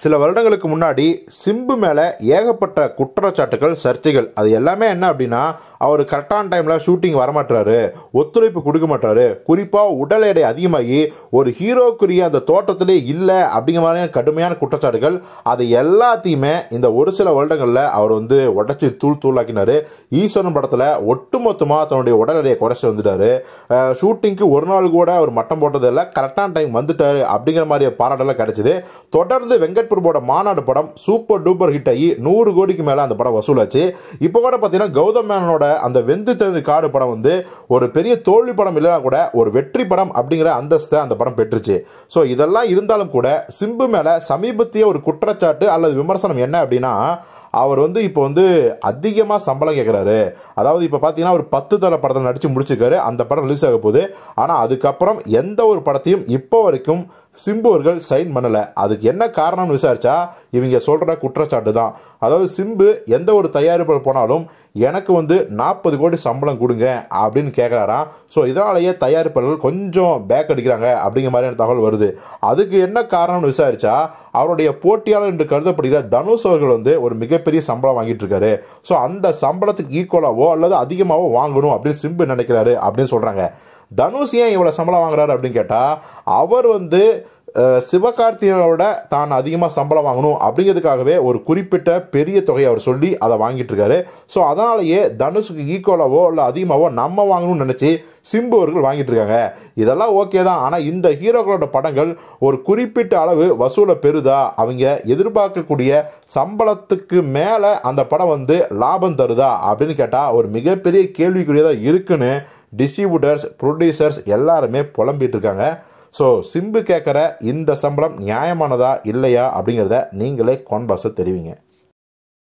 சில வருடங்களுக்கு முன்னாடி சிம்பு மேலே ஏகப்பட்ட குற்றச்சாட்டுகள் சர்ச்சைகள் அது எல்லாமே என்ன அப்படின்னா அவர் கரெக்டான டைமில் ஷூட்டிங் வரமாட்டாரு ஒத்துழைப்பு கொடுக்க மாட்டாரு குறிப்பாக உடல் எடை அதிகமாகி ஒரு ஹீரோக்குரிய அந்த தோட்டத்திலே இல்லை அப்படிங்கிற மாதிரியான கடுமையான குற்றச்சாட்டுகள் அது எல்லாத்தையுமே இந்த ஒரு சில வருடங்களில் அவர் வந்து உடச்சி தூள் தூளாக்கினார் ஈஸ்வரன் படத்தில் ஒட்டுமொத்தமாக தன்னுடைய உடல் எடையை குறைச்சி வந்துட்டாரு ஷூட்டிங்க்கு ஒரு நாள் கூட அவர் மட்டம் போட்டதில்லை கரெக்டான டைம் வந்துட்டார் அப்படிங்கிற மாதிரி பாராட்டெல்லாம் கிடச்சிது தொடர்ந்து வெங்கட் பிரபுவோட மாநாடு படம் சூப்பர் டூப்பர் ஹிட் ஆகி நூறு கோடிக்கு மேலே அந்த படம் வசூலாச்சு இப்போ கூட பார்த்தீங்கன்னா கௌதம் மேனனோட அந்த வெந்து தெரிந்து காடு படம் வந்து ஒரு பெரிய தோல்வி படம் இல்லைனா கூட ஒரு வெற்றி படம் அப்படிங்கிற அந்தஸ்தை அந்த படம் பெற்றுச்சு ஸோ இதெல்லாம் இருந்தாலும் கூட சிம்பு மேலே சமீபத்திய ஒரு குற்றச்சாட்டு அல்லது விமர்சனம் என்ன அப்படின்னா அவர் வந்து இப்போ வந்து அதிகமாக சம்பளம் கேட்குறாரு அதாவது இப்போ பார்த்தீங்கன்னா ஒரு பத்து தலை படத்தில் நடித்து முடிச்சிருக்காரு அந்த படம் ரிலீஸ் ஆக போகுது ஆனால் அதுக்கப்புறம் எந்த ஒரு படத்தையும் இப்போ வரைக்கும் சிம்புவர்கள் சைன் பண்ணலை அதுக்கு என்ன காரணம்னு விசாரித்தா இவங்க சொல்கிற குற்றச்சாட்டு தான் அதாவது சிம்பு எந்த ஒரு தயாரிப்பில் போனாலும் எனக்கு வந்து நாற்பது கோடி சம்பளம் கொடுங்க அப்படின்னு கேட்குறாராம் ஸோ இதனாலேயே தயாரிப்பாளர்கள் கொஞ்சம் பேக் அடிக்கிறாங்க அப்படிங்கிற மாதிரியான தகவல் வருது அதுக்கு என்ன காரணம்னு விசாரித்தா அவருடைய போட்டியாளர் என்று கருதப்படுகிற தனுஷ் அவர்கள் வந்து ஒரு மிகப்பெரிய சம்பளம் வாங்கிட்டு இருக்காரு ஸோ அந்த சம்பளத்துக்கு ஈக்குவலாகவோ அல்லது அதிகமாகவோ வாங்கணும் அப்படின்னு சிம்பு நினைக்கிறாரு அப்படின்னு சொல்கிறாங்க தனுஷ் ஏன் இவ்வளோ சம்பளம் வாங்குறாரு அப்படின்னு கேட்டால் அவர் வந்து சிவகார்த்தியனோட தான் அதிகமாக சம்பளம் வாங்கணும் அப்படிங்கிறதுக்காகவே ஒரு குறிப்பிட்ட பெரிய தொகையை அவர் சொல்லி அதை வாங்கிட்டு இருக்காரு ஸோ அதனாலேயே தனுஷுக்கு ஈக்குவலாவோ இல்லை அதிகமாகவோ நம்ம வாங்கணும்னு நினச்சி சிம்பு அவர்கள் வாங்கிட்டு இருக்காங்க இதெல்லாம் ஓகே தான் ஆனால் இந்த ஹீரோக்களோட படங்கள் ஒரு குறிப்பிட்ட அளவு வசூலை பெறுதா அவங்க எதிர்பார்க்கக்கூடிய சம்பளத்துக்கு மேலே அந்த படம் வந்து லாபம் தருதா அப்படின்னு கேட்டால் ஒரு மிகப்பெரிய கேள்விக்குரியதாக இருக்குன்னு டிஸ்ட்ரிபியூட்டர்ஸ் ப்ரொடியூசர்ஸ் எல்லாருமே புலம்பிகிட்டு இருக்காங்க ஸோ சிம்பு கேட்குற இந்த சம்பளம் நியாயமானதா இல்லையா அப்படிங்கிறத நீங்களே கான்பாஸை தெரிவிங்க